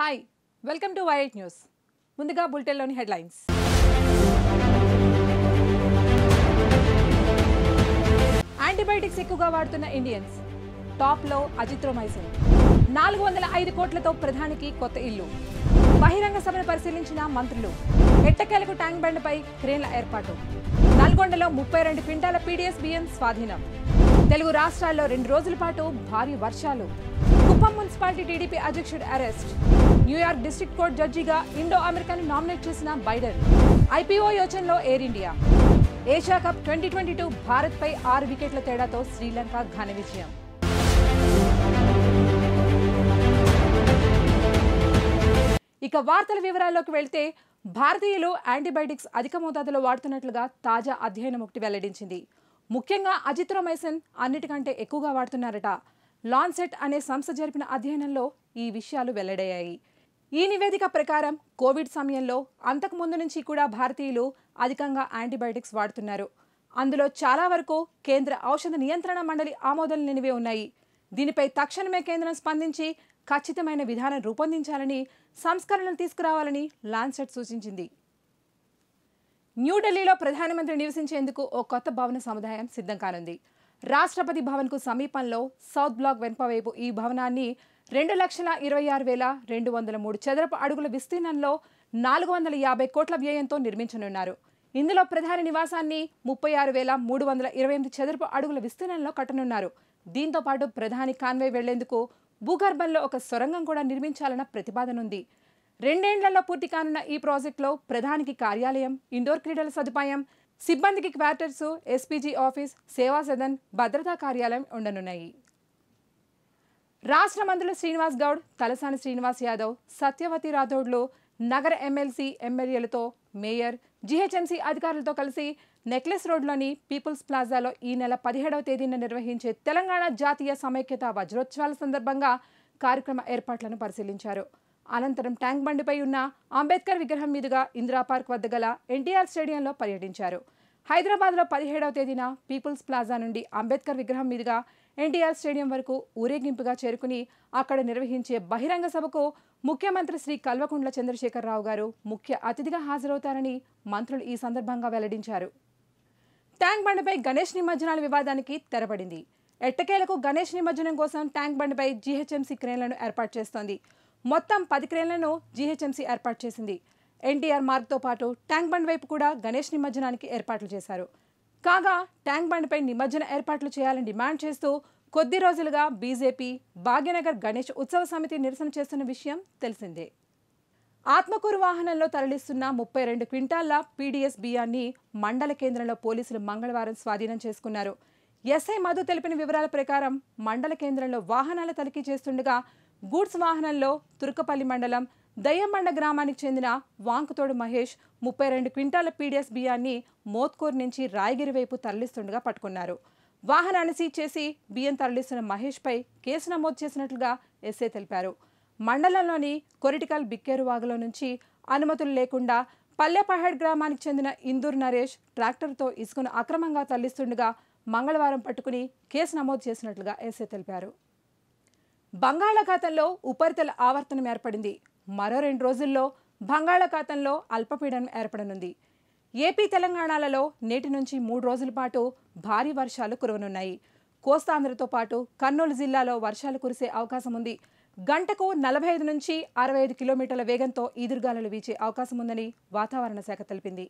hi welcome to white news ముందుగా బులెటిన్లోని headlines antibiotics ఎక్కువగా వాడుతున్న ఇండియన్స్ టాప్లో అజిత్రోమైసిన్ నాలుగు వందల ఐదు కోట్లతో ప్రధానికి కొత్త ఇల్లు బహిరంగ సభను పరిశీలించిన మంత్రులు ఎట్టకేలకు ట్యాంక్ బండ్పై క్రేన్ల ఏర్పాటు నల్గొండలో ముప్పై రెండు క్వింటాల పీడీఎస్ బియ్యం స్వాధీనం తెలుగు రాష్ట్రాల్లో రెండు రోజుల పాటు భారీ వర్షాలు కుప్పం మున్సిపాలిటీ టీడీపీ అధ్యక్షుడు అరెస్ట్ న్యూయార్క్ డిస్టిక్ కోర్టు జడ్జిగా ఇండో అమెరికాను నామినేట్ చేసిన బైడెన్ ఐపీఓ యోచనలో Air India Asia Cup twenty twenty two భారత్పై ఆరు వికెట్ల తేడాతో శ్రీలంక ఘన విజయం ఇక వార్తల వివరాల్లోకి వెళ్తే భారతీయులు యాంటీబయాటిక్స్ అధిక మోతాదులో వాడుతున్నట్లుగా తాజా అధ్యయనం ఒకటి వెల్లడించింది ముఖ్యంగా అజిత్రోమైసిన్ అన్నిటికంటే ఎక్కువగా వాడుతున్నారట లాన్సెట్ అనే సంస్థ జరిపిన అధ్యయనంలో ఈ విషయాలు వెల్లడయ్యాయి ఈ నివేదిక ప్రకారం కోవిడ్ సమయంలో అంతకుముందు నుంచి కూడా భారతీయులు అధికంగా యాంటీబయాటిక్స్ వాడుతున్నారు అందులో చాలా వరకు కేంద్ర ఔషధ నియంత్రణ మండలి ఆమోదం లేనివే ఉన్నాయి దీనిపై తక్షణమే కేంద్రం స్పందించి ఖచ్చితమైన విధానం రూపొందించాలని సంస్కరణలు తీసుకురావాలని లాన్సెట్ సూచించింది న్యూఢిల్లీలో ప్రధానమంత్రి నివసించేందుకు ఓ కొత్త భవన సముదాయం సిద్ధం కానుంది రాష్ట్రపతి భవన్కు సమీపంలో సౌత్ బ్లాక్ వెనుపవైపు ఈ భవనాన్ని రెండు లక్షల ఇరవై ఆరు వేల రెండు వందల మూడు చదరపు అడుగుల విస్తీర్ణంలో నాలుగు వందల యాభై కోట్ల వ్యయంతో నిర్మించనున్నారు ఇందులో ప్రధాని నివాసాన్ని ముప్పై ఆరు వేల మూడు వందల ఇరవై ఎనిమిది చదరపు అడుగుల విస్తీర్ణంలో కట్టనున్నారు దీంతో పాటు ప్రధాని కాన్వే వెళ్లేందుకు భూగర్భంలో ఒక సొరంగం కూడా నిర్మించాలన్న ప్రతిపాదన ఉంది రెండేండ్లలో పూర్తి కానున్న ఈ ప్రాజెక్టులో ప్రధానికి కార్యాలయం ఇండోర్ క్రీడల సదుపాయం సిబ్బందికి క్వార్టర్స్ ఎస్పీజీ ఆఫీస్ సేవా సదన్ భద్రతా కార్యాలయం ఉండనున్నాయి రాష్ట్ర మంత్రులు శ్రీనివాస్ గౌడ్ తలసాని శ్రీనివాస్ యాదవ్ సత్యవతి రాథోడ్లు నగర ఎమ్మెల్సీ ఎమ్మెల్యేలతో మేయర్ జీహెచ్ఎంసీ అధికారులతో కలిసి నెక్లెస్ రోడ్లోని పీపుల్స్ ప్లాజాలో ఈ నెల పదిహేడవ తేదీన నిర్వహించే తెలంగాణ జాతీయ సమైక్యత వజ్రోత్సవాల సందర్భంగా కార్యక్రమ ఏర్పాట్లను పరిశీలించారు అనంతరం ట్యాంక్ బండిపై ఉన్న అంబేద్కర్ విగ్రహం మీదుగా ఇందిరా పార్క్ వద్ద గల ఎన్టీఆర్ స్టేడియంలో పర్యటించారు హైదరాబాద్లో పదిహేడవ తేదీన పీపుల్స్ ప్లాజా నుండి అంబేద్కర్ విగ్రహం మీదుగా ఎన్టీఆర్ స్టేడియం వరకు ఊరేగింపుగా చేరుకుని అక్కడ నిర్వహించే బహిరంగ సభకు ముఖ్యమంత్రి శ్రీ కల్వకుంట్ల చంద్రశేఖరరావు గారు ముఖ్య అతిథిగా హాజరవుతారని మంత్రులు ఈ సందర్భంగా వెల్లడించారు ట్యాంక్ బండిపై గణేష్ నిమజ్జనాల వివాదానికి తెరపడింది ఎట్టకేలకు గణేష్ నిమజ్జనం కోసం ట్యాంక్ బండిపై జీహెచ్ఎంసీ క్రేన్లను ఏర్పాటు చేస్తోంది మొత్తం పది క్రేన్లను జీహెచ్ఎంసీ ఏర్పాటు చేసింది ఎన్టీఆర్ మార్గ్తో పాటు ట్యాంక్ బండ్ వైపు కూడా గణేష్ నిమజ్జనానికి ఏర్పాట్లు చేశారు కాగా ట్యాంక్ బండ్పై నిమజ్జన ఏర్పాట్లు చేయాలని డిమాండ్ చేస్తూ కొద్ది రోజులుగా బీజేపీ భాగ్యనగర్ గణేష్ ఉత్సవ సమితి నిరసన చేస్తున్న విషయం తెలిసిందే ఆత్మకూరు వాహనంలో తరలిస్తున్న ముప్పై రెండు క్వింటాళ్ల పీడీఎస్ బియ్యాన్ని మండల కేంద్రంలో పోలీసులు మంగళవారం స్వాధీనం చేసుకున్నారు ఎస్ఐ మధు తెలిపిన వివరాల ప్రకారం మండల కేంద్రంలో వాహనాల తనిఖీ చేస్తుండగా గూడ్స్ వాహనంలో తుర్కపల్లి మండలం దయ్యమండ గ్రామానికి చెందిన వాంకుతోడు మహేష్ ముప్పై రెండు క్వింటాల పీడిఎస్ బియ్యాన్ని మోత్కూర్ నుంచి రాయగిరి వైపు తరలిస్తుండగా పట్టుకున్నారు వాహనాన్ని సీజ్ చేసి బియ్యం తరలిస్తున్న మహేష్పై కేసు నమోదు చేసినట్లుగా ఎస్ఐ తెలిపారు మండలంలోని కొరిటికల్ బిక్కేరువాగలో నుంచి అనుమతులు లేకుండా పల్లెపహాడ్ గ్రామానికి చెందిన ఇందూర్ నరేష్ ట్రాక్టర్తో ఇసుకను అక్రమంగా తరలిస్తుండగా మంగళవారం పట్టుకుని కేసు నమోదు చేసినట్లుగా ఎస్ఐ తెలిపారు బంగాళాఖాతంలో ఉపరితల ఆవర్తనం ఏర్పడింది మరో రెండు రోజుల్లో బంగాళాఖాతంలో అల్పపీడనం ఏర్పడనుంది ఏపీ తెలంగాణలలో నేటి నుంచి మూడు రోజుల పాటు భారీ వర్షాలు కురవనున్నాయి కోస్తాంధ్రతో పాటు కర్నూలు జిల్లాలో వర్షాలు కురిసే అవకాశం ఉంది గంటకు నలభై ఐదు నుంచి అరవై ఐదు కిలోమీటర్ల వేగంతో ఈదురుగాలులు వీచే అవకాశం ఉందని వాతావరణ శాఖ తెలిపింది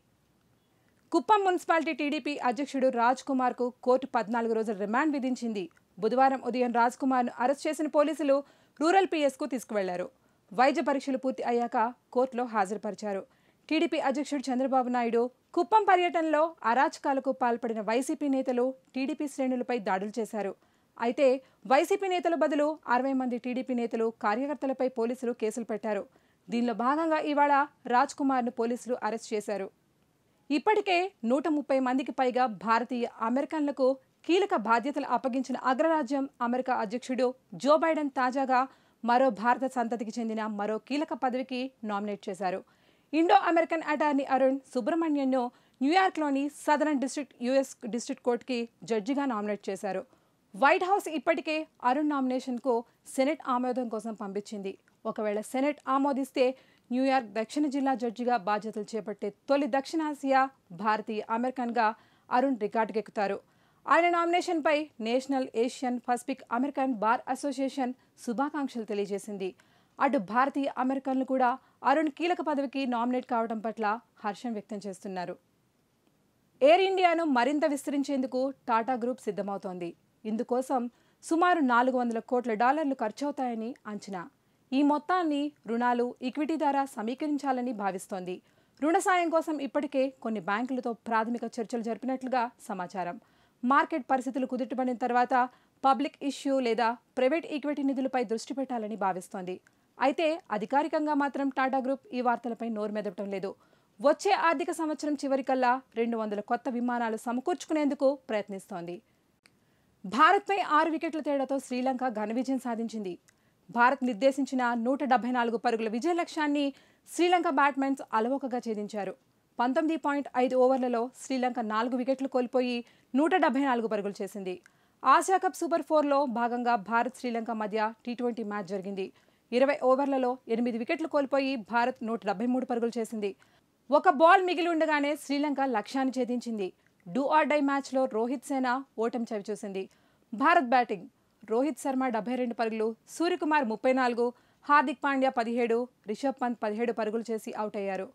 కుప్పం మున్సిపాలిటీ టీడీపీ అధ్యక్షుడు రాజ్ కుమార్కు కోర్టు పద్నాలుగు రోజుల రిమాండ్ విధించింది బుధవారం ఉదయం రాజ్ కుమార్ను అరెస్ట్ చేసిన పోలీసులు రూరల్ పీఎస్కు తీసుకువెళ్లారు వైద్య పరీక్షలు పూర్తి అయ్యాక కోర్టులో హాజరుపరిచారు టీడీపీ అధ్యక్షుడు చంద్రబాబు నాయుడు కుప్పం పర్యటనలో అరాచకాలకు పాల్పడిన వైసీపీ నేతలు టీడీపీ శ్రేణులపై దాడులు చేశారు అయితే వైసీపీ నేతల బదులు అరవై మంది టీడీపీ నేతలు కార్యకర్తలపై పోలీసులు కేసులు పెట్టారు దీనిలో భాగంగా ఇవాళ రాజ్ కుమార్ ను పోలీసులు అరెస్ట్ చేశారు ఇప్పటికే నూట ముప్పై మందికి పైగా భారతీయ అమెరికన్లకు కీలక బాధ్యతలు అప్పగించిన అగ్రరాజ్యం అమెరికా అధ్యక్షుడు జో బైడెన్ తాజాగా మరో భారత సంతతికి చెందిన మరో కీలక పదవికి నామినేట్ చేశారు ఇండో అమెరికన్ అటార్నీ అరుణ్ సుబ్రహ్మణ్యన్ను న్యూయార్క్లోని సదరన్ డిస్ట్రిక్ట్ యుఎస్ డిస్ట్రిక్ట్ కోర్టుకి జడ్జిగా నామినేట్ చేశారు వైట్ హౌస్ ఇప్పటికే అరుణ్ నామినేషన్కు సెనెట్ ఆమోదం కోసం పంపించింది ఒకవేళ సెనెట్ ఆమోదిస్తే న్యూయార్క్ దక్షిణ జిల్లా జడ్జిగా బాధ్యతలు చేపట్టే తొలి దక్షిణాసియా భారతీయ అమెరికన్గా అరుణ్ రికార్డుకెక్కుతారు ఆయన నామినేషన్పై National Asian Pacific American Bar Association శుభాకాంక్షలు తెలియజేసింది అటు భారతీయ అమెరికన్లు కూడా అరుణ్ కీలక పదవికి నామినేట్ కావడం పట్ల హర్షం వ్యక్తం చేస్తున్నారు ఎయిర్ ఇండియాను మరింత విస్తరించేందుకు టాటా గ్రూప్ సిద్ధమవుతోంది ఇందుకోసం సుమారు నాలుగు వందల కోట్ల డాలర్లు ఖర్చవుతాయని అంచనా ఈ మొత్తాన్ని రుణాలు ఈక్విటీ ద్వారా సమీకరించాలని భావిస్తోంది రుణ సాయం కోసం ఇప్పటికే కొన్ని బ్యాంకులతో ప్రాథమిక చర్చలు జరిపినట్లుగా సమాచారం మార్కెట్ పరిస్థితులు కుదుటపడిన తర్వాత పబ్లిక్ ఇష్యూ లేదా ప్రైవేట్ ఈక్విటీ నిధులపై దృష్టి పెట్టాలని భావిస్తోంది అయితే అధికారికంగా మాత్రం టాటా గ్రూప్ ఈ వార్తలపై నోరు మెదపడం లేదు వచ్చే ఆర్థిక సంవత్సరం చివరికల్లా రెండు వందల కొత్త విమానాలు సమకూర్చుకునేందుకు ప్రయత్నిస్తోంది భారత్పై ఆరు వికెట్ల తేడాతో శ్రీలంక ఘన విజయం సాధించింది భారత్ నిర్దేశించిన నూట డెబ్బై నాలుగు పరుగుల విజయ లక్ష్యాన్ని శ్రీలంక బ్యాట్మెన్స్ అలవోకగా ఛేదించారు పంతొమ్మిది పాయింట్ ఐదు ఓవర్లలో శ్రీలంక నాలుగు వికెట్లు కోల్పోయి నూట డెబ్బై నాలుగు పరుగులు చేసింది ఆసియా కప్ సూపర్ ఫోర్లో భాగంగా భారత్ శ్రీలంక మధ్య టీ ట్వంటీ మ్యాచ్ జరిగింది ఇరవై ఓవర్లలో ఎనిమిది వికెట్లు కోల్పోయి భారత్ నూట డెబ్బై మూడు పరుగులు చేసింది ఒక బాల్ మిగిలి ఉండగానే శ్రీలంక లక్ష్యాన్ని ఛేదించింది డూ ఆర్ డై మ్యాచ్లో రోహిత్ సేన ఓటమి చవిచూసింది భారత్ బ్యాటింగ్ రోహిత్ శర్మ డెబ్బై రెండు పరుగులు సూర్యకుమార్ ముప్పై నాలుగు హార్దిక్ పాండ్యా పదిహేడు రిషబ్ పంత్ పదిహేడు పరుగులు చేసి అవుట్ అయ్యారు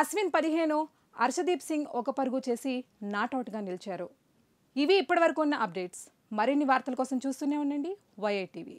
అశ్విన్ పదిహేను అర్షదీప్ సింగ్ ఒక పరుగు చేసి నాట్అవుట్గా నిలిచారు ఇవి ఇప్పటివరకు ఉన్న అప్డేట్స్ మరిన్ని వార్తల కోసం చూస్తూనే ఉండండి వైఐటీవీ